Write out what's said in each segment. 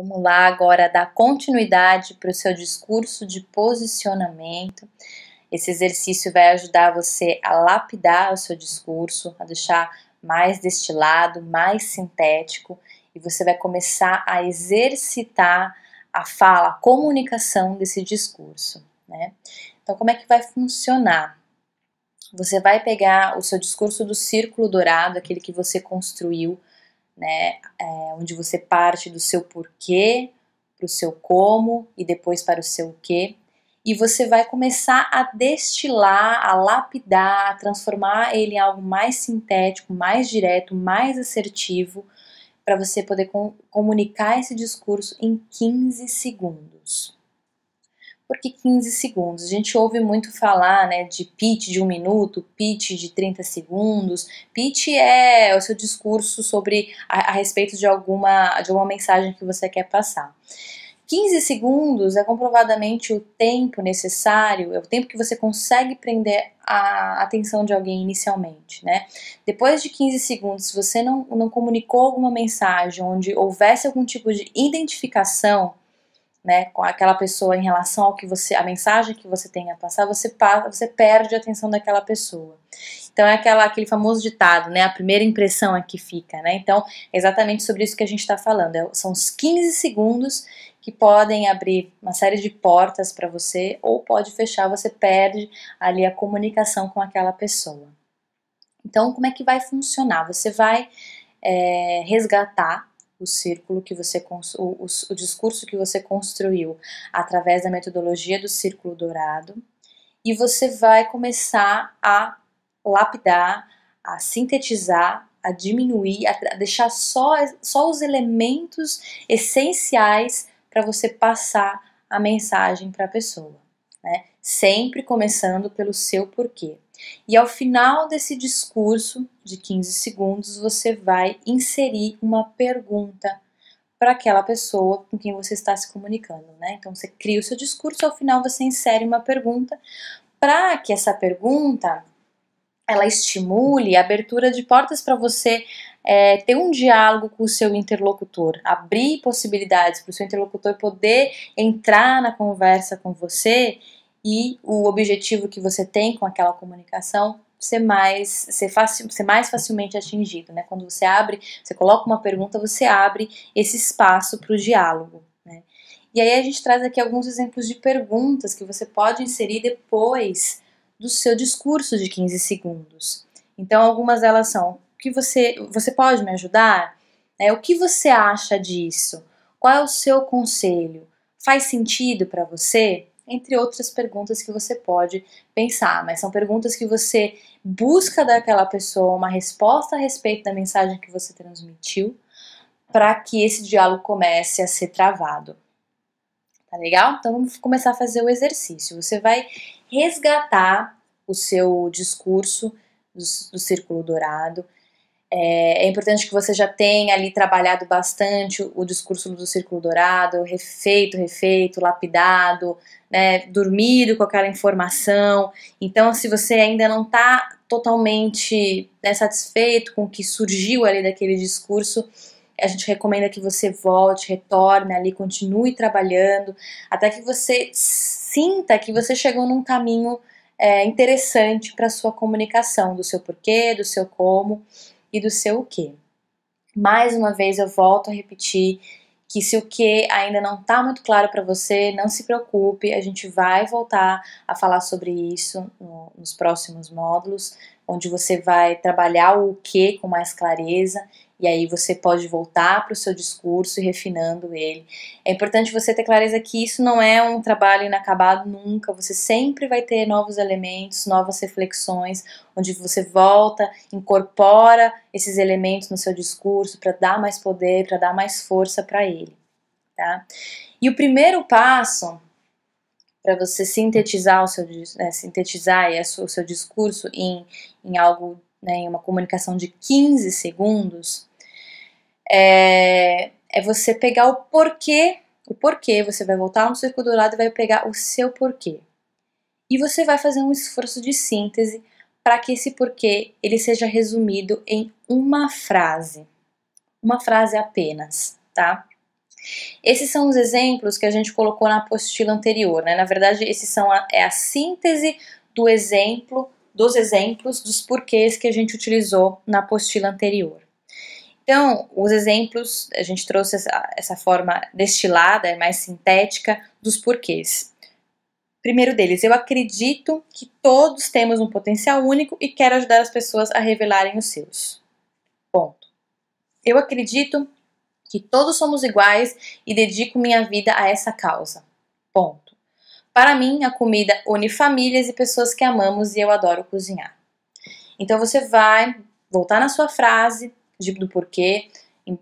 Vamos lá agora dar continuidade para o seu discurso de posicionamento. Esse exercício vai ajudar você a lapidar o seu discurso, a deixar mais destilado, mais sintético, e você vai começar a exercitar a fala, a comunicação desse discurso. Né? Então, como é que vai funcionar? Você vai pegar o seu discurso do círculo dourado, aquele que você construiu né? É, onde você parte do seu porquê para o seu como e depois para o seu quê. E você vai começar a destilar, a lapidar, a transformar ele em algo mais sintético, mais direto, mais assertivo, para você poder com, comunicar esse discurso em 15 segundos porque 15 segundos. A gente ouve muito falar né, de pitch de um minuto, pitch de 30 segundos. Pitch é o seu discurso sobre a, a respeito de alguma, de alguma mensagem que você quer passar. 15 segundos é comprovadamente o tempo necessário, é o tempo que você consegue prender a atenção de alguém inicialmente, né? Depois de 15 segundos, se você não, não comunicou alguma mensagem onde houvesse algum tipo de identificação né, com aquela pessoa em relação ao que você, a mensagem que você tem a passar, você passa, você perde a atenção daquela pessoa. Então é aquela, aquele famoso ditado, né, a primeira impressão é que fica, né? Então é exatamente sobre isso que a gente está falando. É, são os 15 segundos que podem abrir uma série de portas para você ou pode fechar, você perde ali a comunicação com aquela pessoa. Então como é que vai funcionar? Você vai é, resgatar o círculo que você o, o, o discurso que você construiu através da metodologia do círculo dourado e você vai começar a lapidar, a sintetizar, a diminuir, a deixar só, só os elementos essenciais para você passar a mensagem para a pessoa, né? Sempre começando pelo seu porquê. E ao final desse discurso de 15 segundos, você vai inserir uma pergunta para aquela pessoa com quem você está se comunicando, né? Então você cria o seu discurso, ao final você insere uma pergunta para que essa pergunta ela estimule a abertura de portas para você é, ter um diálogo com o seu interlocutor, abrir possibilidades para o seu interlocutor poder entrar na conversa com você e o objetivo que você tem com aquela comunicação ser mais, ser, fácil, ser mais facilmente atingido. Né? Quando você abre, você coloca uma pergunta, você abre esse espaço para o diálogo. Né? E aí a gente traz aqui alguns exemplos de perguntas que você pode inserir depois do seu discurso de 15 segundos. Então, algumas delas são: que você, você pode me ajudar? É, o que você acha disso? Qual é o seu conselho? Faz sentido para você? entre outras perguntas que você pode pensar, mas são perguntas que você busca daquela pessoa uma resposta a respeito da mensagem que você transmitiu para que esse diálogo comece a ser travado. Tá legal? Então vamos começar a fazer o exercício. Você vai resgatar o seu discurso do, do círculo dourado é, é, importante que você já tenha ali trabalhado bastante o, discurso do círculo dourado, refeito, refeito, lapidado, né, dormido com aquela informação. Então, se você ainda não está totalmente né, satisfeito com o que surgiu ali daquele discurso, a gente recomenda que você volte, retorne ali, continue trabalhando, até que você sinta que você chegou num caminho é, interessante para sua comunicação, do seu porquê, do seu como e do seu o que. Mais uma vez eu volto a repetir que se o que ainda não está muito claro para você, não se preocupe, a gente vai voltar a falar sobre isso nos próximos módulos, onde você vai trabalhar o que com mais clareza e aí você pode voltar para o seu discurso e refinando ele. É importante você ter clareza que isso não é um trabalho inacabado nunca, você sempre vai ter novos elementos, novas reflexões, onde você volta, incorpora esses elementos no seu discurso para dar mais poder, para dar mais força para ele. Tá? E o primeiro passo para você sintetizar o seu né, sintetizar o seu discurso em, em algo né, em uma comunicação de 15 segundos é, é você pegar o porquê, o porquê, você vai voltar um círculo lado e vai pegar o seu porquê. E você vai fazer um esforço de síntese para que esse porquê ele seja resumido em uma frase. Uma frase apenas, tá? Esses são os exemplos que a gente colocou na apostila anterior, né? Na verdade, esses são a, é a síntese do exemplo, dos exemplos, dos porquês que a gente utilizou na apostila anterior. Então, os exemplos, a gente trouxe essa, essa forma destilada, é mais sintética, dos porquês. Primeiro deles, eu acredito que todos temos um potencial único e quero ajudar as pessoas a revelarem os seus. Ponto. Eu acredito que todos somos iguais e dedico minha vida a essa causa. Ponto. Para mim, a comida une famílias e pessoas que amamos e eu adoro cozinhar. Então você vai voltar na sua frase, de, do porquê,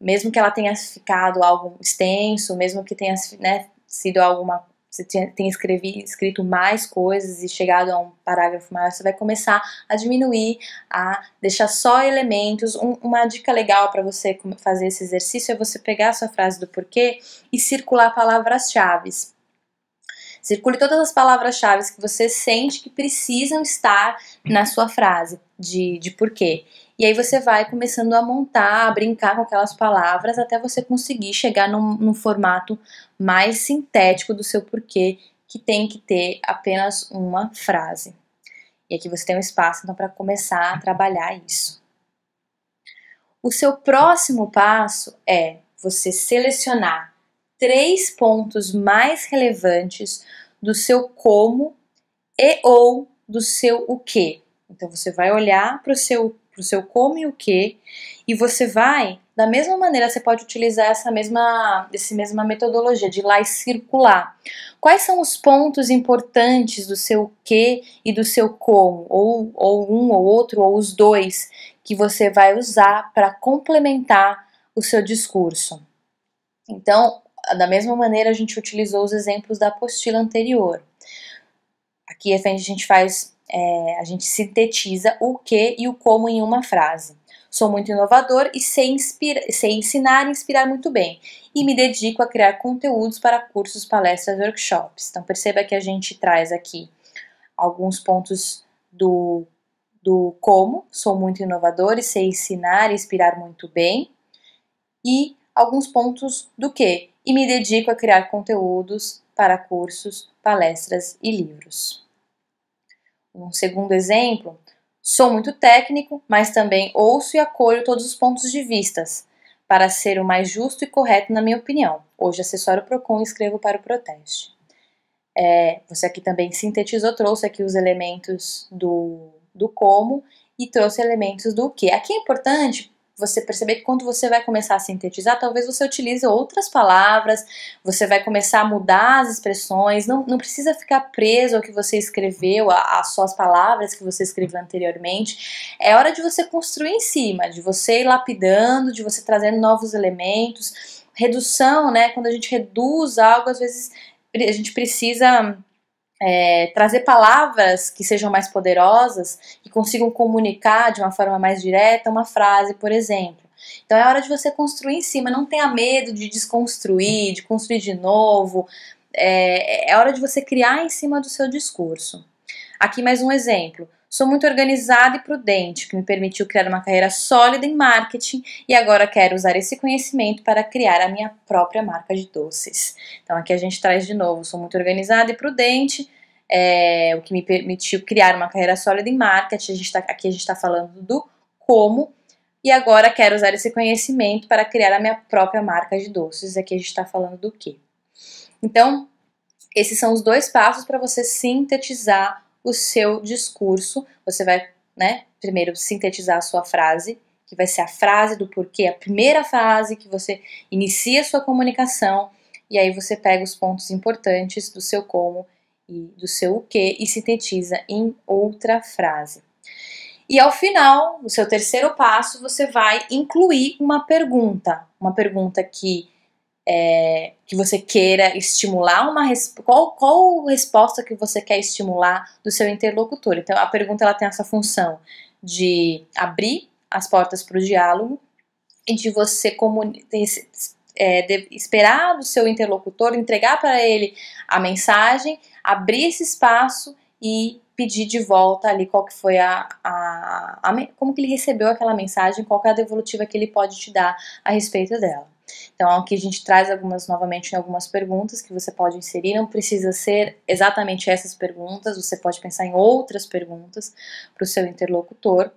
mesmo que ela tenha ficado algo extenso, mesmo que tenha né, sido alguma você tenha escrevi, escrito mais coisas e chegado a um parágrafo maior, você vai começar a diminuir, a deixar só elementos. Um, uma dica legal para você fazer esse exercício é você pegar a sua frase do porquê e circular palavras-chave. Circule todas as palavras-chave que você sente que precisam estar na sua frase de, de porquê. E aí você vai começando a montar, a brincar com aquelas palavras até você conseguir chegar num, num formato mais sintético do seu porquê, que tem que ter apenas uma frase. E aqui você tem um espaço então para começar a trabalhar isso. O seu próximo passo é você selecionar três pontos mais relevantes do seu como e ou do seu o que. Então você vai olhar para o seu, pro seu como e o que e você vai, da mesma maneira, você pode utilizar essa mesma, essa mesma metodologia de ir lá e circular. Quais são os pontos importantes do seu que e do seu como, ou, ou um ou outro, ou os dois, que você vai usar para complementar o seu discurso? Então, da mesma maneira a gente utilizou os exemplos da apostila anterior. Aqui a gente faz, é, a gente sintetiza o que e o como em uma frase. Sou muito inovador e sei, inspira, sei ensinar e inspirar muito bem. E me dedico a criar conteúdos para cursos, palestras, workshops. Então perceba que a gente traz aqui alguns pontos do, do como. Sou muito inovador e sei ensinar e inspirar muito bem. E alguns pontos do que e me dedico a criar conteúdos para cursos, palestras e livros. Um segundo exemplo, sou muito técnico, mas também ouço e acolho todos os pontos de vistas para ser o mais justo e correto na minha opinião. Hoje acessório Procon e escrevo para o Proteste. É, você aqui também sintetizou, trouxe aqui os elementos do, do como e trouxe elementos do que. Aqui é importante você perceber que quando você vai começar a sintetizar, talvez você utilize outras palavras, você vai começar a mudar as expressões, não, não precisa ficar preso ao que você escreveu, às suas palavras que você escreveu anteriormente. É hora de você construir em cima, de você ir lapidando, de você trazendo novos elementos. Redução, né? Quando a gente reduz algo, às vezes a gente precisa é, trazer palavras que sejam mais poderosas e consigam comunicar de uma forma mais direta uma frase, por exemplo. Então é hora de você construir em cima, não tenha medo de desconstruir, de construir de novo. É, é hora de você criar em cima do seu discurso. Aqui mais um exemplo. Sou muito organizada e prudente, o que me permitiu criar uma carreira sólida em marketing e agora quero usar esse conhecimento para criar a minha própria marca de doces. Então aqui a gente traz de novo, sou muito organizada e prudente, é, o que me permitiu criar uma carreira sólida em marketing. A gente tá, aqui a gente está falando do como e agora quero usar esse conhecimento para criar a minha própria marca de doces. Aqui a gente está falando do que. Então, esses são os dois passos para você sintetizar o seu discurso. Você vai, né, primeiro sintetizar a sua frase, que vai ser a frase do porquê, a primeira frase que você inicia a sua comunicação, e aí você pega os pontos importantes do seu como e do seu o que e sintetiza em outra frase. E ao final, o seu terceiro passo, você vai incluir uma pergunta, uma pergunta que é, que você queira estimular uma qual qual resposta que você quer estimular do seu interlocutor. Então a pergunta ela tem essa função de abrir as portas para o diálogo e de você é, de, esperar do seu interlocutor entregar para ele a mensagem, abrir esse espaço e pedir de volta ali qual que foi a, a, a como que ele recebeu aquela mensagem, qual que é a devolutiva que ele pode te dar a respeito dela. Então aqui a gente traz algumas novamente algumas perguntas que você pode inserir, não precisa ser exatamente essas perguntas, você pode pensar em outras perguntas para o seu interlocutor.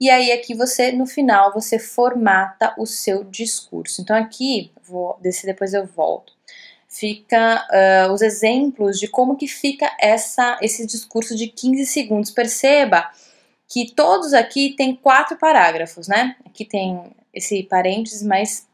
E aí aqui você no final você formata o seu discurso. Então aqui vou descer depois eu volto fica uh, os exemplos de como que fica essa, esse discurso de 15 segundos. Perceba que todos aqui têm quatro parágrafos, né? Aqui tem esse parênteses, mas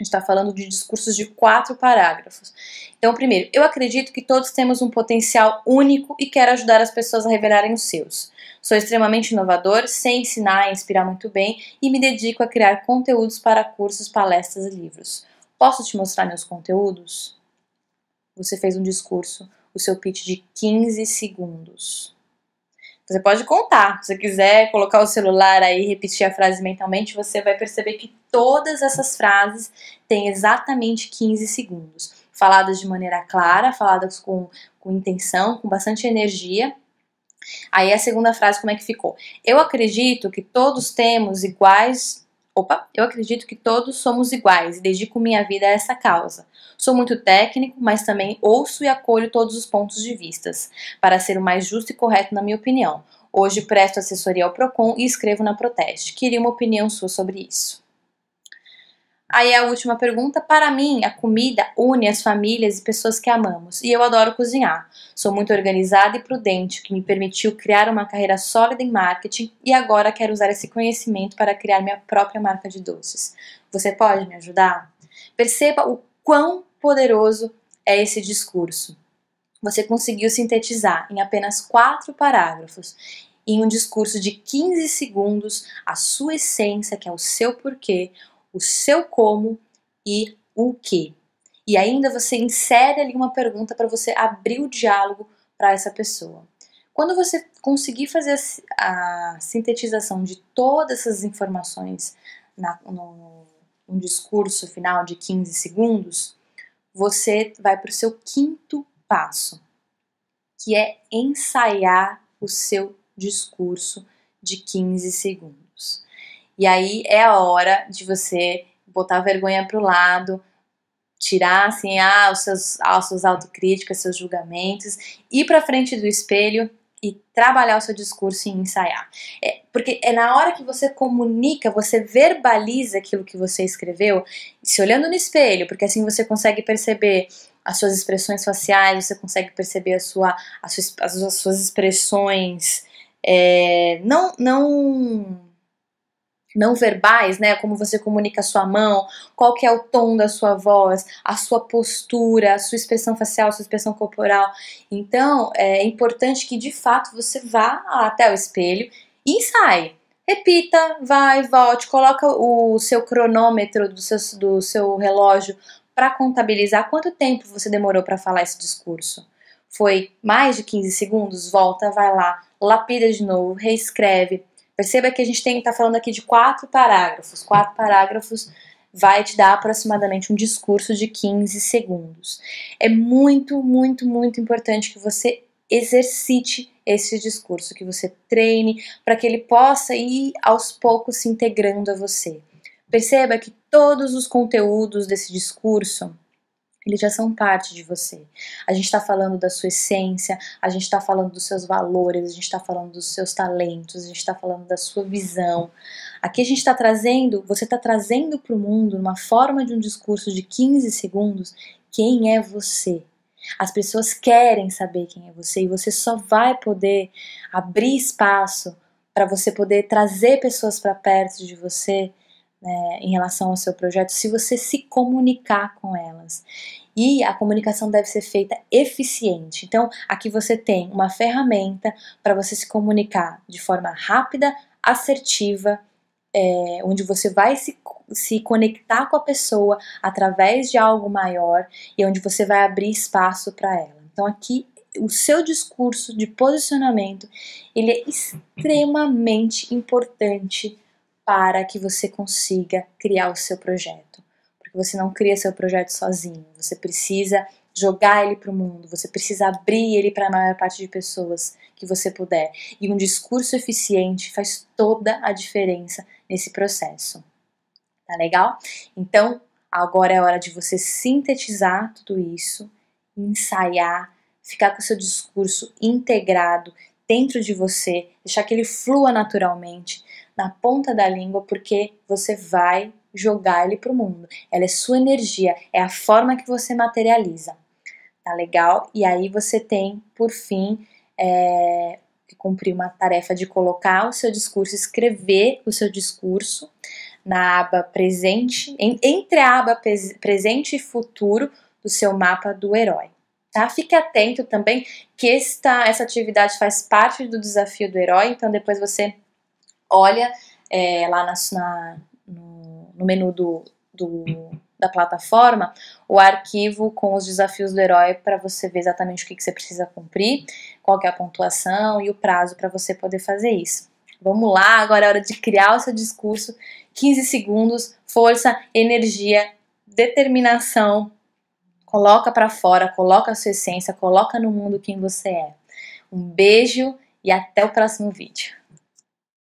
a gente está falando de discursos de quatro parágrafos. Então, primeiro, eu acredito que todos temos um potencial único e quero ajudar as pessoas a revelarem os seus. Sou extremamente inovador, sei ensinar e inspirar muito bem e me dedico a criar conteúdos para cursos, palestras e livros. Posso te mostrar meus conteúdos? Você fez um discurso, o seu pitch de 15 segundos. Você pode contar, se você quiser colocar o celular aí, repetir a frase mentalmente, você vai perceber que todas essas frases têm exatamente 15 segundos. Faladas de maneira clara, faladas com, com intenção, com bastante energia. Aí a segunda frase, como é que ficou? Eu acredito que todos temos iguais Opa, eu acredito que todos somos iguais e dedico minha vida a essa causa. Sou muito técnico, mas também ouço e acolho todos os pontos de vistas, para ser o mais justo e correto na minha opinião. Hoje presto assessoria ao PROCON e escrevo na Proteste. Queria uma opinião sua sobre isso. Aí a última pergunta, para mim, a comida une as famílias e pessoas que amamos, e eu adoro cozinhar. Sou muito organizada e prudente, o que me permitiu criar uma carreira sólida em marketing e agora quero usar esse conhecimento para criar minha própria marca de doces. Você pode me ajudar? Perceba o quão poderoso é esse discurso. Você conseguiu sintetizar em apenas quatro parágrafos em um discurso de 15 segundos a sua essência, que é o seu porquê, o seu como e o que. E ainda você insere ali uma pergunta para você abrir o diálogo para essa pessoa. Quando você conseguir fazer a, a sintetização de todas essas informações na, no, no discurso final de 15 segundos, você vai para o seu quinto passo, que é ensaiar o seu discurso de 15 segundos. E aí é a hora de você botar a vergonha pro lado, tirar assim ah, os seus, ah, as suas autocríticas, seus julgamentos, ir para frente do espelho e trabalhar o seu discurso e ensaiar. É, porque é na hora que você comunica, você verbaliza aquilo que você escreveu, se olhando no espelho, porque assim você consegue perceber as suas expressões faciais, você consegue perceber a sua, a sua as, suas expressões. É, não, não não verbais, né? Como você comunica a sua mão, qual que é o tom da sua voz, a sua postura, a sua expressão facial, a sua expressão corporal. Então, é importante que de fato você vá até o espelho e ensaie. Repita, vai, volte, coloca o seu cronômetro do seu, do seu relógio para contabilizar quanto tempo você demorou para falar esse discurso. Foi mais de 15 segundos? Volta, vai lá, lapida de novo, reescreve, Perceba que a gente tem está falando aqui de quatro parágrafos. Quatro parágrafos vai te dar aproximadamente um discurso de 15 segundos. É muito, muito, muito importante que você exercite esse discurso, que você treine para que ele possa ir aos poucos se integrando a você. Perceba que todos os conteúdos desse discurso eles já são parte de você. A gente está falando da sua essência, a gente está falando dos seus valores, a gente está falando dos seus talentos, a gente está falando da sua visão. Aqui a gente está trazendo, você está trazendo para o mundo, numa forma de um discurso de 15 segundos, quem é você. As pessoas querem saber quem é você e você só vai poder abrir espaço para você poder trazer pessoas para perto de você né, em relação ao seu projeto se você se comunicar com elas. E a comunicação deve ser feita eficiente. Então, aqui você tem uma ferramenta para você se comunicar de forma rápida, assertiva, é, onde você vai se, se conectar com a pessoa através de algo maior e onde você vai abrir espaço para ela. Então, aqui o seu discurso de posicionamento ele é extremamente importante para que você consiga criar o seu projeto. Porque você não cria seu projeto sozinho, você precisa jogar ele para o mundo, você precisa abrir ele para a maior parte de pessoas que você puder. E um discurso eficiente faz toda a diferença nesse processo. Tá legal? Então, agora é hora de você sintetizar tudo isso, ensaiar, ficar com o seu discurso integrado dentro de você, deixar que ele flua naturalmente, na ponta da língua, porque você vai jogar ele pro mundo. Ela é sua energia, é a forma que você materializa. Tá legal? E aí você tem, por fim, é, que cumprir uma tarefa de colocar o seu discurso, escrever o seu discurso na aba presente, em, entre a aba presente e futuro do seu mapa do herói. Tá? Fique atento também que esta, essa atividade faz parte do desafio do herói, então depois você olha é, lá na, na, no, menu do, do, da plataforma o arquivo com os desafios do herói para você ver exatamente o que, que você precisa cumprir, qual é a pontuação e o prazo para você poder fazer isso. Vamos lá, agora é hora de criar o seu discurso. 15 segundos, força, energia, determinação. Coloca para fora, coloca a sua essência, coloca no mundo quem você é. Um beijo e até o próximo vídeo.